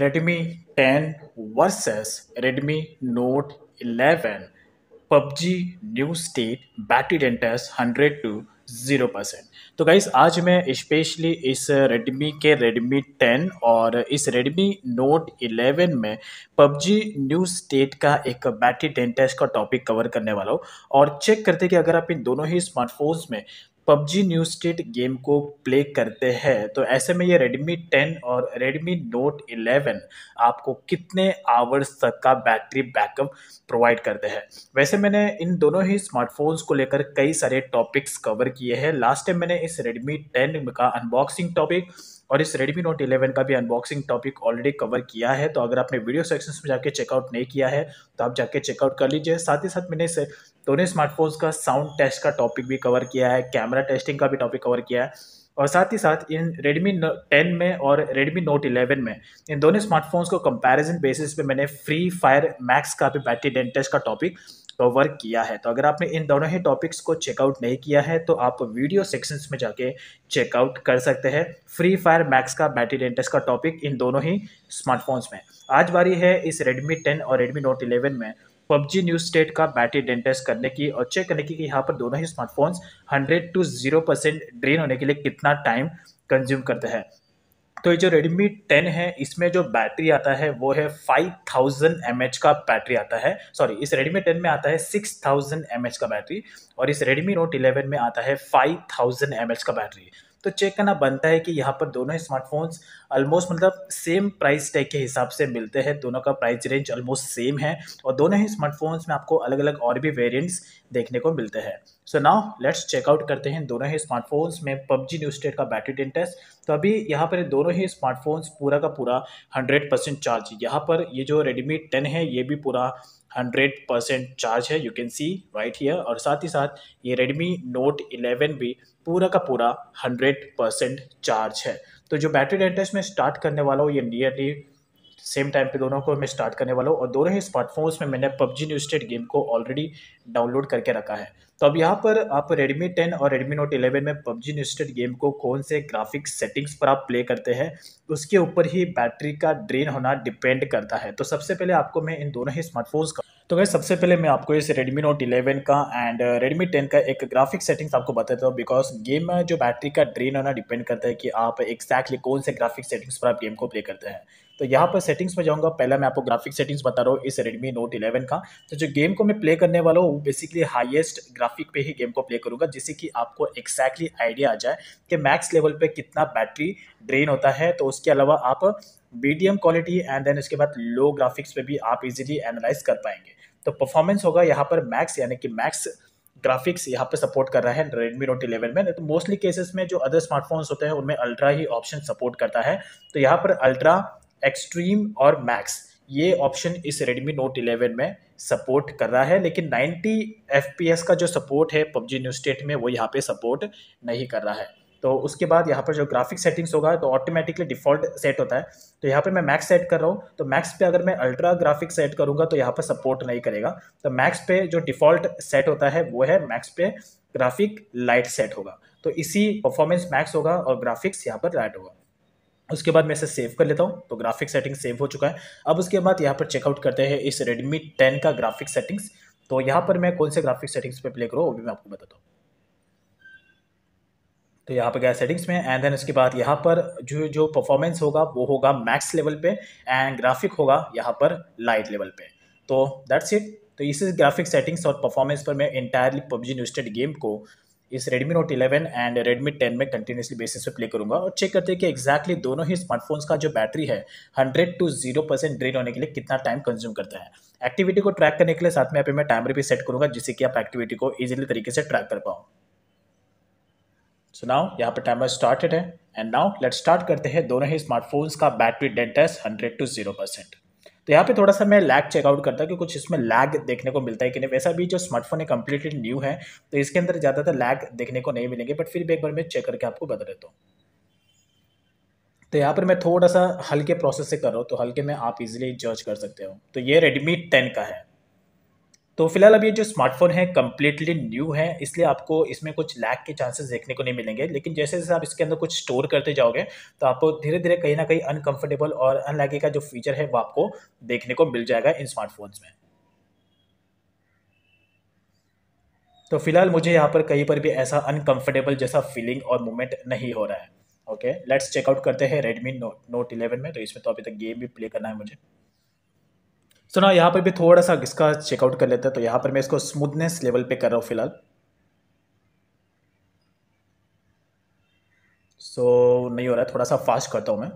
Redmi 10 versus Redmi Note 11 PUBG new State battery drain test 100 to zero percent तो guys आज मैं specially इस Redmi के रेडमी 10 और इस रेडमी नोट 11 में पबजी न्यू स्टेट का एक बैटरी डेंटेस्ट का टॉपिक कवर करने वाला हूँ और चेक करते कि अगर आप इन दोनों ही स्मार्टफोन्स में पबजी न्यू स्टेट गेम को प्ले करते हैं तो ऐसे में ये Redmi 10 और Redmi Note 11 आपको कितने आवर्स तक का बैटरी बैकअप प्रोवाइड करते हैं वैसे मैंने इन दोनों ही स्मार्टफोन्स को लेकर कई सारे टॉपिक्स कवर किए हैं लास्ट टाइम मैंने इस Redmi 10 का अनबॉक्सिंग टॉपिक और इस Redmi Note 11 का भी अनबॉक्सिंग टॉपिक ऑलरेडी कवर किया है तो अगर आपने वीडियो सेक्शन में जाके चेकआउट नहीं किया है तो आप जाके चेकआउट कर लीजिए साथ ही साथ मैंने इसे दोनों स्मार्टफोन्स का साउंड टेस्ट का टॉपिक भी कवर किया है कैमरा टेस्टिंग का भी टॉपिक कवर किया है और साथ ही साथ इन Redmi 10 में और Redmi Note 11 में इन दोनों स्मार्टफोन्स को कंपैरिजन बेसिस पे मैंने फ्री फायर मैक्स का भी बैटरी डेंटेस्ट टेस्ट का टॉपिक वर्क किया है तो अगर आपने इन दोनों ही टॉपिक्स को चेकआउट नहीं किया है तो आप वीडियो सेक्शंस में जाके चेकआउट कर सकते हैं फ्री फायर मैक्स का बैटरी डेंटस का टॉपिक इन दोनों ही स्मार्टफोन्स में आज बारी है इस रेडमी टेन और रेडमी नोट इलेवन में पबजी न्यूज स्टेट का बैटरी डेंटेस्ट करने की और चेक करने की कि यहाँ पर दोनों ही स्मार्टफोन्स 100 टू 0 परसेंट ड्रेन होने के लिए कितना टाइम कंज्यूम करते हैं तो ये जो रेडमी टेन है इसमें जो बैटरी आता है वो है फाइव थाउजेंड एम एच का बैटरी आता है सॉरी इस रेडमी टेन में आता है सिक्स थाउजेंड एम एच का बैटरी और इस रेडमी नोट इलेवन में आता है फाइव थाउजेंड का बैटरी तो चेक करना बनता है कि यहाँ पर दोनों स्मार्टफोन्स ऑलमोस्ट मतलब सेम प्राइस टैग के हिसाब से मिलते हैं दोनों का प्राइस रेंज ऑलमोस्ट सेम है और दोनों ही स्मार्टफोन्स में आपको अलग अलग और भी वेरियंट्स देखने को मिलते हैं सो नाउ लेट्स चेकआउट करते हैं दोनों ही स्मार्टफोन्स में पबजी न्यू स्टेट का बैटरी टेन टेस्ट तो अभी यहाँ पर दोनों ही स्मार्टफोन्स पूरा का पूरा हंड्रेड परसेंट चार्ज यहाँ पर ये जो रेडमी टेन है ये भी पूरा हंड्रेड परसेंट चार्ज है you can see right here और साथ ही साथ ये रेडमी नोट 11 भी पूरा का पूरा हंड्रेड परसेंट चार्ज है तो जो बैटरी डेटेस्ट में स्टार्ट करने वाला हूँ ये नियरली सेम टाइम पे दोनों को मैं स्टार्ट करने वाला हूँ और दोनों ही स्मार्टफोन्स में मैंने पबजी न्यू स्टेट गेम को ऑलरेडी डाउनलोड करके रखा है तो अब यहाँ पर आप रेडमी टेन और रेडमी नोट इलेवन में पबजी न्यू स्टेट गेम को कौन से ग्राफिक सेटिंग्स पर आप प्ले करते हैं उसके ऊपर ही बैटरी का ड्रेन होना डिपेंड करता है तो सबसे पहले आपको मैं इन दोनों ही स्मार्टफोन्स का तो गए सबसे पहले मैं आपको इस Redmi Note 11 का एंड uh, Redmi 10 का एक ग्राफिक सेटिंग्स आपको बता देता हूँ बिकॉज गेम में जो बैटरी का ड्रेन होना डिपेंड करता है कि आप एक्जैक्टली कौन से ग्राफिक सेटिंग्स पर आप गेम को प्ले करते हैं तो यहाँ पर सेटिंग्स में जाऊँगा पहला मैं आपको ग्राफिक सेटिंग्स बता रहा हूँ इस Redmi Note 11 का तो जो गेम को मैं प्ले करने वाला हूँ वो बेसिकली हाइएस्ट ग्राफिक पे ही गेम को प्ले करूँगा जिससे कि आपको एक्जैक्टली आइडिया आ जाए कि मैक्स लेवल पर कितना बैटरी ड्रेन होता है तो उसके अलावा आप मीडियम क्वालिटी एंड देन उसके बाद लो ग्राफिक्स पर भी आप इजिली एनालाइज कर पाएंगे तो परफॉर्मेंस होगा यहाँ पर मैक्स यानी कि मैक्स ग्राफिक्स यहाँ पे सपोर्ट कर रहा है रेडमी नोट इलेवन में तो मोस्टली केसेस में जो अदर स्मार्टफोन्स होते हैं उनमें अल्ट्रा ही ऑप्शन सपोर्ट करता है तो यहाँ पर अल्ट्रा एक्सट्रीम और मैक्स ये ऑप्शन इस रेडमी नोट 11 में सपोर्ट कर रहा है लेकिन 90 एफ का जो सपोर्ट है पबजी न्यू स्टेट में वो यहाँ पे सपोर्ट नहीं कर रहा है तो उसके बाद यहाँ पर जो ग्राफिक सेटिंग्स होगा तो ऑटोमेटिकली डिफॉल्ट सेट होता है तो यहाँ पर मैं मैक्स सेट कर रहा हूँ तो मैक्स पे अगर मैं अल्ट्रा ग्राफिक सेट करूँगा तो यहाँ पर सपोर्ट नहीं करेगा तो मैक्स पे जो डिफॉल्ट सेट होता है वो है मैक्स पे ग्राफिक लाइट सेट होगा तो इसी परफॉर्मेंस मैक्स होगा और ग्राफिक्स यहाँ पर लाइट होगा उसके बाद मैं इसे सेव कर लेता हूँ तो ग्राफिक सेटिंग सेव हो चुका है अब उसके बाद यहाँ पर चेकआउट करते हैं इस रेडमी टेन का ग्राफिक सेटिंग्स तो यहाँ पर मैं कौन से ग्राफिक सेटिंग्स पे प्ले करूँ वो भी मैं आपको बताता हूँ तो यहाँ पे गया सेटिंग्स में एंड देन उसके बाद यहाँ पर जो जो परफॉर्मेंस होगा वो होगा मैक्स लेवल पे एंड ग्राफिक होगा यहाँ पर लाइट लेवल पे तो दैट्स इट तो इस ग्राफिक सेटिंग्स और परफॉर्मेंस पर मैं इंटायरली पबजी न्यूस्टेड गेम को इस रेडमी नोट 11 एंड रेडमी 10 में कंटिन्यूसली बेसिस पे प्ले करूँगा और चेक करते हैं कि एक्जैक्टली exactly दोनों ही स्मार्टफोन्स का जो बैटरी है 100 टू 0 परसेंट ड्रेन होने के लिए कितना टाइम कंज्यूम करता है एक्टिविटी को ट्रैक करने के लिए साथ में यहाँ पे मैं टाइमर भी सेट करूँगा जिससे कि आप एक्टिविटी को ईजिली तरीके से ट्रैक कर पाऊँ सो नाउ यहाँ पे टाइमर स्टार्टेड है एंड नाउ लेट स्टार्ट करते हैं दोनों ही स्मार्टफोन्स का battery drain test hundred to zero percent तो यहाँ पे थोड़ा सा मैं लैग चेकआउट करता हूँ कि कुछ इसमें लैग देखने को मिलता है कि नहीं वैसा भी जो स्मार्टफोन है कम्प्लीटली न्यू है तो इसके अंदर ज़्यादातर लैग देखने को नहीं मिलेंगे बट फिर भी एक बार मैं चेक करके आपको बता देता हूँ तो यहाँ पर मैं थोड़ा सा हल्के प्रोसेस से कर रहा हूँ तो हल्के में आप इजीली जज कर सकते हो तो ये रेडमी टेन का है तो फिलहाल अब ये जो स्मार्टफोन है कम्प्लीटली न्यू है इसलिए आपको इसमें कुछ लैक के चांसेस देखने को नहीं मिलेंगे लेकिन जैसे जैसे आप इसके अंदर कुछ स्टोर करते जाओगे तो आपको धीरे धीरे कहीं ना कहीं अनकंफर्टेबल और अनलैगे का जो फीचर है वो आपको देखने को मिल जाएगा इन स्मार्टफोन्स में तो फिलहाल मुझे यहाँ पर कहीं पर भी ऐसा अनकम्फर्टेबल जैसा फीलिंग और मूवमेंट नहीं हो रहा है ओके लेट्स चेकआउट करते हैं रेडमी नोट नोट इलेवन में तो इसमें तो अभी तक गेम भी प्ले करना है मुझे सो ना यहाँ पर भी थोड़ा सा इसका चेकआउट कर लेते हैं तो यहाँ पर मैं इसको स्मूथनेस लेवल पे कर रहा हूँ फिलहाल सो so, नहीं हो रहा है थोड़ा सा फास्ट करता हूँ मैं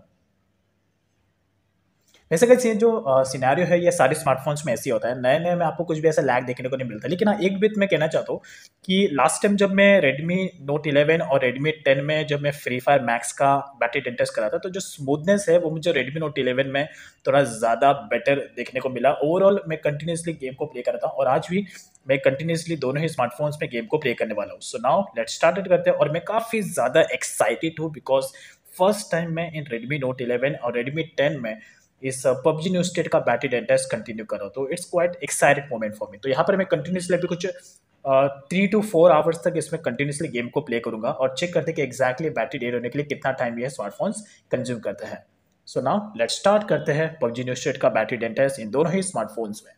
वैसे कैसे जो सिनेरियो है ये सारे स्मार्टफोन्स में ऐसे होता है नए नए में आपको कुछ भी ऐसा लैग देखने को नहीं मिलता लेकिन हाँ एक बीत मैं कहना चाहता हूँ कि लास्ट टाइम जब मैं रेडमी नोट 11 और रेडमी 10 में जब मैं फ्री फायर मैक्स का बैटरी टेंटेस्ट करा था तो जो स्मूथनेस है वो मुझे रेडमी नोट इलेवन में थोड़ा ज़्यादा बेटर देखने को मिला ओवरऑल मैं कंटिन्यूसली गेम को प्ले कर रहा था और आज भी मैं कंटिन्यूसली दोनों ही स्मार्टफोन्स में गेम को प्ले करने वाला हूँ सो नाउ लेट स्टार्ट करते हैं और मैं काफ़ी ज़्यादा एक्साइटेड हूँ बिकॉज फर्स्ट टाइम मैं इन रेडमी नोट 11 और रेडमी 10 में इस पबजी न्यू स्टेट का बैटरी डेटा कंटिन्यू करो तो it's quite excited moment for me तो यहाँ पर मैं कंटिन्यूसली अभी कुछ थ्री टू फोर आवर्स तक इसमें कंटिन्यूसली गेम को प्ले करूंगा और चेक करते कि एक्जैक्टली बैटरी डेड होने के लिए कितना टाइम यह स्मार्टफोन्स कंज्यूम करते हैं सो नाउ लेट स्टार्ट करते हैं पबजी न्यू स्टेट का बैटरी डेंटेस्ट इन दोनों ही स्मार्टफोन्स में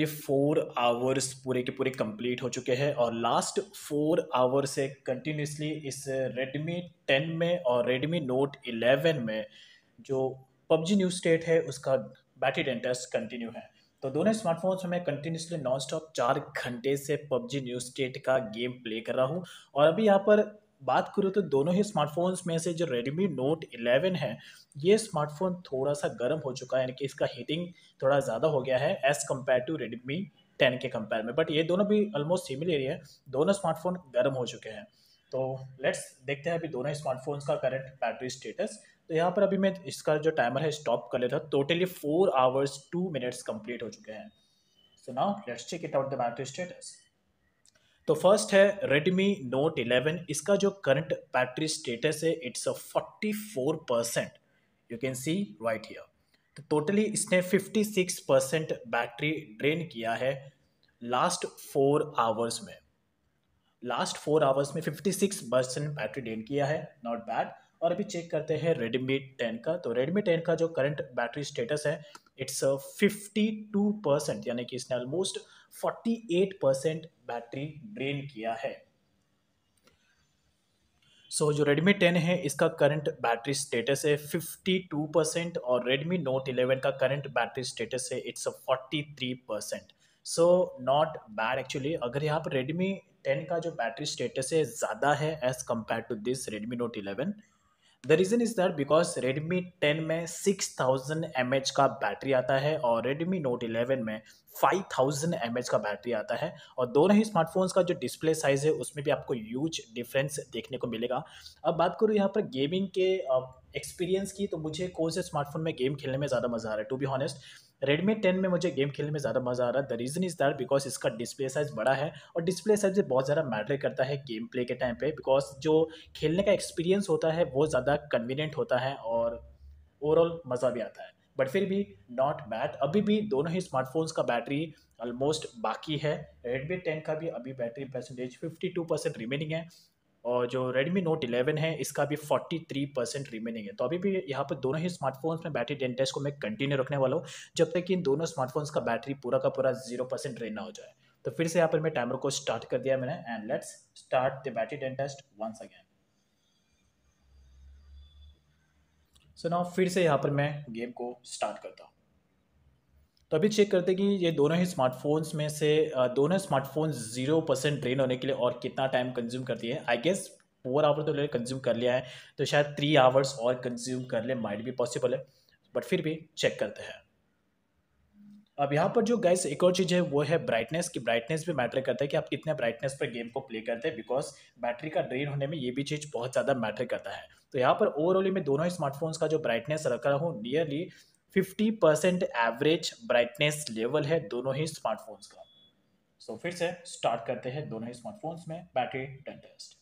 ये फोर आवर्स पूरे के पूरे कंप्लीट हो चुके हैं और लास्ट फोर आवर से कंटिन्यूसली इस रेडमी टेन में और रेडमी नोट इलेवन में जो पबजी न्यू स्टेट है उसका बैटरी डेंट कंटिन्यू है तो दोनों स्मार्टफोन्स में कंटिन्यूसली नॉन स्टॉप चार घंटे से पबजी न्यू स्टेट का गेम प्ले कर रहा हूँ और अभी यहाँ पर बात करूँ तो दोनों ही स्मार्टफोन्स में से जो रेडमी नोट 11 है ये स्मार्टफोन थोड़ा सा गर्म हो चुका है यानी कि इसका हीटिंग थोड़ा ज़्यादा हो गया है as compare to Redmi ten के कंपेयर में बट ये दोनों भी ऑलमोस्ट सिमिलर ही है दोनों स्मार्टफोन गर्म हो चुके हैं तो लेट्स देखते हैं अभी दोनों ही स्मार्टफोन्स का करंट बैटरी स्टेटस तो यहाँ पर अभी मैं इसका जो टाइमर है स्टॉप कर लेता हूँ totally four hours two minutes complete हो चुके हैं so now let's check it out the battery status तो फर्स्ट है Redmi Note 11 इसका जो करंट बैटरी स्टेटस है it's a 44 percent you can see right here तो टोटली इसने 56 परसेंट बैटरी ड्रेन किया है लास्ट फोर आवर्स में लास्ट फोर आवर्स में 56 परसेंट बैटरी ड्रेन किया है नॉट बैड और अभी चेक करते हैं रेडमी टेन का तो रेडमी टेन का जो करंट बैटरी स्टेटस है इट्स फिफ्टी टू परसेंट यानी कि इसने almost forty eight percent battery drain किया है सो so, जो Redmi 10 है इसका करंट बैटरी स्टेटस है 52 परसेंट और Redmi Note 11 का करंट बैटरी स्टेटस है it's 43 percent so not bad actually अगर यहाँ पर Redmi 10 का जो बैटरी स्टेटस है ज़्यादा है as compare to this Redmi Note the reason is that because Redmi 10 में 6000 थाउजेंड का बैटरी आता है और रेडमी नोट 11 में 5000 थाउजेंड का बैटरी आता है और दोनों ही स्मार्टफोन्स का जो डिस्प्ले साइज़ है उसमें भी आपको यूज डिफरेंस देखने को मिलेगा अब बात करूँ यहाँ पर गेमिंग के एक्सपीरियंस की तो मुझे कौन से स्मार्टफोन में गेम खेलने में ज़्यादा मज़ा आ रहा है to be honest Redmi ten में मुझे गेम खेलने में ज़्यादा मज़ा आ रहा है the reason is that because इसका डिस्प्ले साइज़ बड़ा है और डिस्प्ले साइज़ भी बहुत ज़्यादा मैटर करता है गेम प्ले के टाइम पे बिकॉज जो खेलने का एक्सपीरियंस होता है वो ज़्यादा कन्वीनियंट होता है और ओवरऑल मज़ा भी आता है बट फिर भी नॉट बैड अभी भी दोनों ही स्मार्टफोन्स का बैटरी ऑलमोस्ट बाकी है रेडमी टेन का भी अभी battery percentage fifty two percent remaining है और जो Redmi Note 11 है इसका भी 43 परसेंट रिमेनिंग है तो अभी भी यहाँ पर दोनों ही स्मार्टफोन्स में बैटरी डेन टेस्ट को मैं कंटिन्यू रखने वाला हूँ जब तक कि इन दोनों स्मार्टफोन्स का बैटरी पूरा का पूरा जीरो परसेंट ड्रेन ना हो जाए तो फिर से यहाँ पर मैं टाइमर को स्टार्ट कर दिया मैंने and let's start the battery drain test test once again so now फिर से यहाँ पर मैं गेम को स्टार्ट करता हूँ तो अभी चेक करते हैं कि ये दोनों ही स्मार्टफोन्स में से दोनों स्मार्टफोन जीरो परसेंट ट्रेन होने के लिए और कितना टाइम कंज्यूम करती है आई गेस फोर आवर तो लेकर कंज्यूम कर लिया है तो शायद थ्री आवर्स और कंज्यूम कर ले माइट भी पॉसिबल है बट फिर भी चेक करते हैं अब यहाँ पर जो गैस एक और चीज़ है वो है ब्राइटनेस की ब्राइटनेस भी मैटर करता है कि आप कितने ब्राइटनेस पर गेम को प्ले करते हैं बिकॉज बैटरी का ड्रेन होने में ये भी चीज़ बहुत ज़्यादा मैटर करता है तो यहाँ पर ओवरऑल मैं दोनों ही स्मार्टफोन्स का जो ब्राइटनेस रखा हूँ nearly fifty percent average brightness level है दोनों ही स्मार्टफोन्स का सो so, फिर से स्टार्ट करते हैं दोनों ही स्मार्टफोन्स में बैटरी टन टेस्ट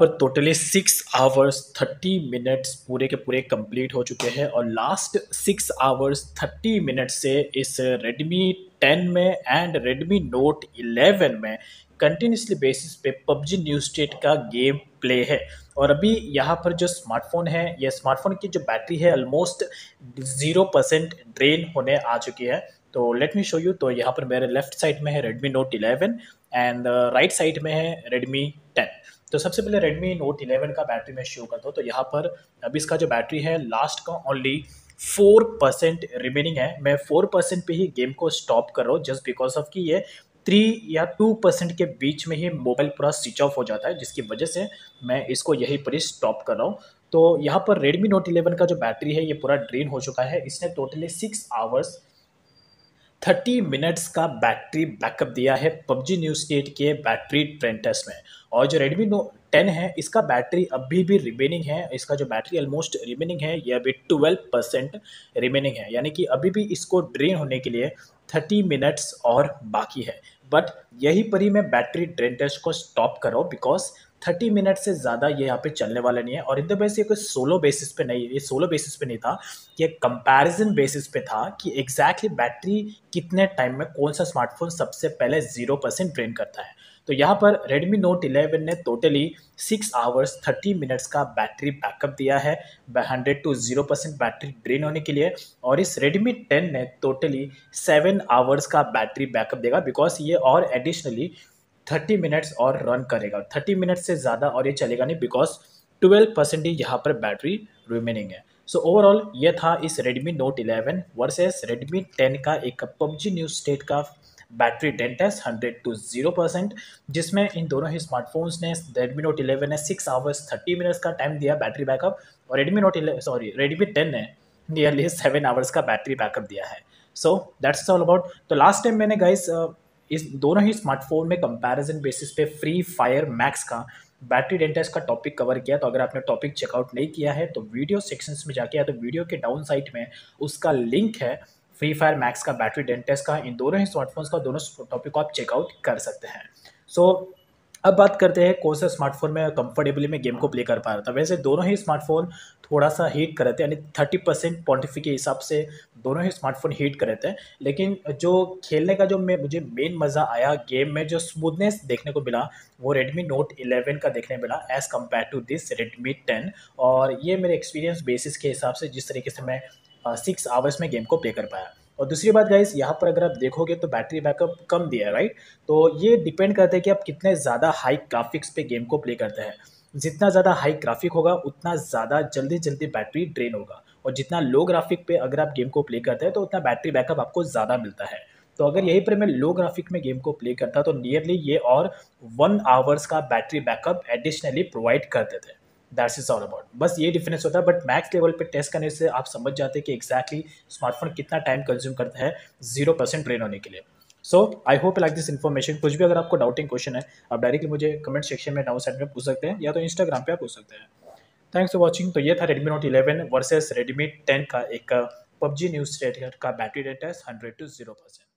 पर totally six hours thirty minutes पूरे के पूरे कंप्लीट हो चुके हैं और last six hours thirty minute से इस रेडमी टेन में एंड रेडमी नोट इलेवन में कंटिन्यूसली बेसिस पे पबजी न्यू स्टेट का गेम प्ले है और अभी यहाँ पर जो स्मार्टफोन है यह स्मार्टफोन की जो बैटरी है ऑलमोस्ट ज़ीरो परसेंट ड्रेन होने आ चुकी है तो लेट मी शो यू तो यहाँ पर मेरे लेफ्ट साइड में है Redmi note eleven and right side में है रेडमी टेन तो सबसे पहले Redmi Note 11 का बैटरी मैं शो करता हूँ तो यहाँ पर अब इसका जो बैटरी है लास्ट का ओनली फोर परसेंट रिमेनिंग है मैं फोर परसेंट पे ही गेम को स्टॉप कर रहा हूँ जस्ट बिकॉज ऑफ कि ये थ्री या टू परसेंट के बीच में ही मोबाइल पूरा स्विच ऑफ हो जाता है जिसकी वजह से मैं इसको यहीं पर ही स्टॉप कर रहा हूँ तो यहाँ पर Redmi Note 11 का जो बैटरी है ये पूरा ड्रेन हो चुका है इसने totally six hours thirty minutes का बैटरी बैकअप दिया है पबजी न्यूज़ एट के बैटरी ट्रेंड टेस्ट में और जो रेडमी नोट टेन है इसका बैटरी अभी भी रिमेनिंग है इसका जो बैटरी ऑलमोस्ट रिमेनिंग है यह अभी ट्वेल्व परसेंट रिमेनिंग है यानी कि अभी भी इसको ड्रेन होने के लिए थर्टी मिनट्स और बाकी है बट यही पर ही मैं बैटरी ड्रेन टेस्ट को स्टॉप करो बिकॉज थर्टी मिनट से ज़्यादा ये यहाँ पे चलने वाला नहीं है और इन द बेस ये कोई सोलो बेसिस पे नहीं ये सोलो बेसिस पे नहीं था ये कंपैरिजन बेसिस पे था कि एग्जैक्टली exactly बैटरी कितने टाइम में कौन सा स्मार्टफोन सबसे पहले ज़ीरो परसेंट ड्रेन करता है तो यहाँ पर Redmi Note 11 ने totally six hours thirty minutes का बैटरी बैकअप दिया है hundred to zero percent battery drain होने के लिए और इस Redmi 10 ने टोटली सेवन आवर्स का बैटरी बैकअप देगा बिकॉज ये और एडिशनली थर्टी मिनट्स और रन करेगा थर्टी मिनट्स से ज़्यादा और ये चलेगा नहीं बिकॉज ट्वेल्व परसेंट ही यहाँ पर बैटरी रिमेनिंग है सो so, ओवरऑल ये था इस रेडमी नोट 11 वर्सेस रेडमी 10 का एक पबजी न्यू स्टेट का बैटरी डेंट है हंड्रेड टू जीरो परसेंट जिसमें इन दोनों ही स्मार्टफोन्स ने रेडमी नोट इलेवन ने सिक्स आवर्स थर्टी मिनट्स का टाइम दिया बैटरी बैकअप और Redmi note eleven sorry Redmi ten ने नियरली सेवन आवर्स का बैटरी बैकअप दिया है सो दैट्स ऑल अबाउट तो लास्ट टाइम मैंने गाइस इस दोनों ही स्मार्टफोन में कंपैरिजन बेसिस पे फ्री फायर मैक्स का बैटरी डेंटा इसका टॉपिक कवर किया तो अगर आपने टॉपिक चेकआउट नहीं किया है तो वीडियो सेक्शंस में जाके या तो वीडियो के डाउन साइड में उसका लिंक है फ्री फायर मैक्स का बैटरी डेंटेस्ट का इन दोनों ही स्मार्टफोन्स का दोनों टॉपिक को आप चेकआउट कर सकते हैं सो so, अब बात करते हैं कौन सा स्मार्टफोन में कंफर्टेबली में गेम को प्ले कर पा रहा था वैसे दोनों ही स्मार्टफोन थोड़ा सा हीट कर रहे थे यानी थर्टी परसेंट क्वान्टिटी के हिसाब से दोनों ही स्मार्टफोन हीट कर रहे थे लेकिन जो खेलने का जो मैं मुझे मेन मज़ा आया गेम में जो स्मूथनेस देखने को मिला वो Redmi Note 11 का देखने मिला as compare to this Redmi 10 और ये मेरे एक्सपीरियंस बेसिस के हिसाब से जिस तरीके से मैं सिक्स आवर्स में गेम को प्ले कर पाया और दूसरी बात गाइस यहाँ पर अगर आप देखोगे तो बैटरी बैकअप कम दिया है राइट तो ये डिपेंड करता है कि आप कितने ज़्यादा हाई ग्राफिक्स पे गेम को प्ले करते हैं जितना ज़्यादा हाई ग्राफिक होगा उतना ज़्यादा जल्दी जल्दी बैटरी ड्रेन होगा और जितना लो ग्राफिक पे अगर आप गेम को प्ले करते हैं तो उतना बैटरी बैकअप आपको ज़्यादा मिलता है तो अगर यहीं पर मैं लो ग्राफिक में गेम को प्ले करता तो नियरली ये और वन आवर्स का बैटरी बैकअप एडिशनली प्रोवाइड करते थे दैट्स इज ऑल अबाउट बस ये डिफरेंस होता है बट मैक्स लेवल पे टेस्ट करने से आप समझ जाते हैं कि एक्जैक्टली स्मार्टफोन कितना टाइम कंज्यूम करता है जीरो परसेंट ट्रेन होने के लिए so I hope like this information कुछ भी अगर आपको डाउटिंग क्वेश्चन है आप डायरेक्टली मुझे कमेंट सेक्शन में डाउन साइड में पूछ सकते हैं या तो इंस्टाग्राम पे आप पूछ सकते हैं थैंक्स फॉर वॉचिंग तो ये था Redmi note eleven versus Redmi ten का एक uh, पबजी न्यूज का बैटरी रेट है हंड्रेड टू जीरो परसेंट